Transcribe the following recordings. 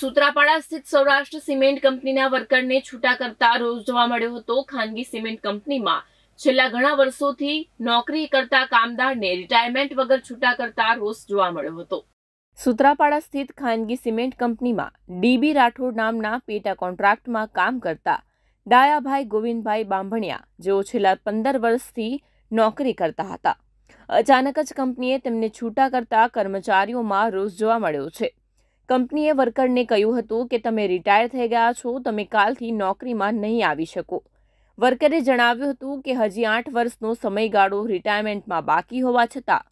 સુત્રાપાડા સ્થિત સૌરાષ્ટ્ર સિમેન્ટ કંપનીના વર્કરને છૂટા કરતા રોજ જોવા મળ્યો હતો ખાનગી સિમેન્ટ કંપનીમાં છેલ્લા ઘણા વર્ષોથી નોકરી કરતા કામદારને રિટાયરમેન્ટ વગર છૂટા કરતા રોષ જોવા મળ્યો હતો સુત્રાપાડા સ્થિત ખાનગી સિમેન્ટ કંપનીમાં ડીબી રાઠોડ નામના પેટા કોન્ટ્રાક્ટમાં કામ કરતા ડાયાભાઈ ગોવિંદભાઈ બાંભણિયા જેઓ છેલ્લા પંદર વર્ષથી નોકરી કરતા હતા અચાનક જ કંપનીએ તેમને છૂટા કરતા કર્મચારીઓમાં રોષ જોવા મળ્યો છે કંપનીએ વર્કરને કહ્યું હતું કે તમે રિટાયર થઈ ગયા છો તમે કાલથી નોકરીમાં નહીં આવી શકો વર્કરે જણાવ્યું હતું કે હજી આઠ વર્ષનો સમયગાળો રિટાયરમેન્ટમાં બાકી હોવા છતાં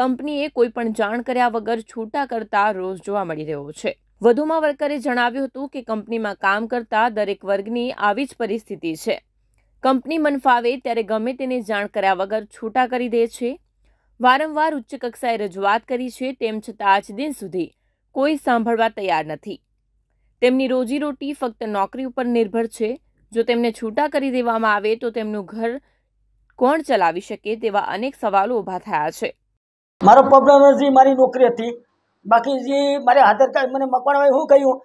કંપનીએ કોઈ પણ જાણ કર્યા વગર છૂટા કરતા રોજ જોવા મળી રહ્યો છે વધુમાં વર્કરે જણાવ્યું હતું કે કંપનીમાં કામ કરતા દરેક વર્ગની આવી જ પરિસ્થિતિ છે કંપની મનફાવે ત્યારે ગમે તેને જાણ કર્યા વગર છૂટા કરી દે છે વારંવાર ઉચ્ચ કક્ષાએ રજૂઆત કરી છે તેમ છતાં આજ દિન સુધી કોઈ સાંભળવા તૈયાર નથી તેમની રોજીરોટી ફક્ત નોકરી ઉપર નિર્ભર છે જો તેમને છૂટા કરી દેવામાં આવે તો તેમનું ઘર કોણ ચલાવી શકે તેવા અનેક સવાલો ઊભા થયા છે મારો પબ્લિક મારી નોકરી હતી બાકી જે મારે આધાર કાર્ડ મને મકવાણાભાઈ શું કહ્યું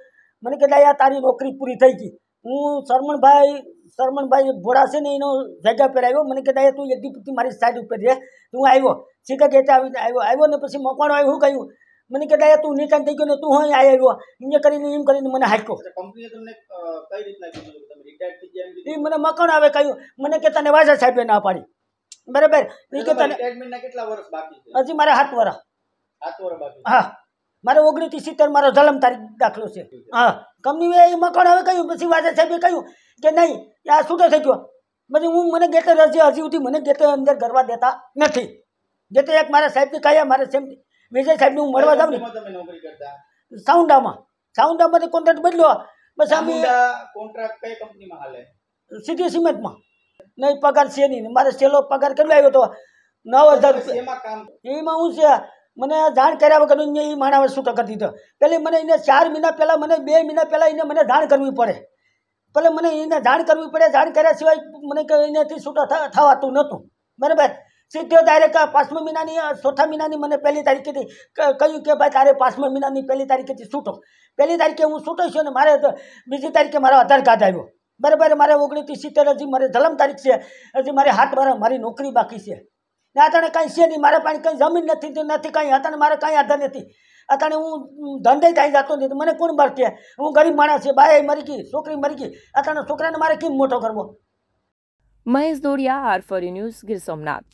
મને કહેતા યાર તારી નોકરી પૂરી થઈ ગઈ હું શરમણભાઈ શરમણભાઈ ભોળા છે ને એનો જગ્યા પર આવ્યો મને કહેતા તું એક મારી સાઈડ ઉપર રહે હું આવ્યો સીધા કે આવી આવ્યો આવ્યો ને પછી મકવાણો આવ્યું શું કહ્યું મને કે ડાયા તું નિકાન થઈ ગયો ને તું હોય આયા આવ્યો એમ કરીને એમ કરીને મને હાક્યો એ મને મકણ આવે કહ્યું મને કે તને વાજા સાહેબે ના પાડી બરાબર એ કે તને કેટલા વર્ષ બાકી હજી મારે સાત વર્ષ સાત વર્ષ બાકી હા મારે ઓગણીસથી સિત્તેર મારો જલમ તારીખ દાખલો છે હા કંપની એ મકણ હવે કહ્યું પછી વાજા સાહેબે કહ્યું કે નહીં આ છૂટો થઈ ગયો પછી હું મને ગેટે રજી હજી સુધી મને ગેટે અંદર ગરવા દેતા નથી ગેટે એક મારા સાહેબને કહ્યા મારે સેમ મેજર સાહેબ હું મળવા જાઉં ને સાઉન્ડામાં સાઉન્ડામાં કોન્ટ્રાક્ટ બદલ્યો બસ અમે કોન્ટ્રાક્ટ કઈ કંપનીમાં હાલે સિટી સિમેન્ટમાં નહીં પગાર છે નહીં મારે છેલ્લો પગાર કેટલો આવ્યો હતો નવ હજાર એમાં હું છે મને જાણ કર્યા વગર એ માણસ શું કરી દીધો પેલી મને એને ચાર મહિના પહેલાં મને બે મહિના પહેલાં એને મને જાણ કરવી પડે પહેલાં મને એને જાણ કરવી પડે જાણ કર્યા સિવાય મને એનાથી છૂટા થવાતું નહોતું બરાબર સીધો ડાયરેક્ટ પાંચમા મહિનાની ચોથા મહિનાની મને પહેલી તારીખેથી કહ્યું કે ભાઈ તારે પાંચમો મહિનાની પહેલી તારીખેથી છૂટો પહેલી તારીખે હું છૂટો છું અને મારે બીજી તારીખે મારો આધાર કાર્ડ આવ્યો બરાબર મારે ઓગણીસથી સિત્તેર હજી મારે જલમ તારીખ છે હજી મારે હાથ મારા મારી નોકરી બાકી છે ને અત્યારે કાંઈ છે નહીં મારા પાસે કંઈ જમીન નથી નથી કાંઈ અત્યારે મારે કાંઈ આધાર નથી અત્યારે હું ધંધે કાંઈ જતો નથી મને કોણ મળશે હું ગરીબ માણસ છે બાય મરી ગઈ છોકરી મરી ગઈ અત્યારે છોકરાને મારે કેમ મોટો કરવો Mahesh Dodiya R four news Gir Somnath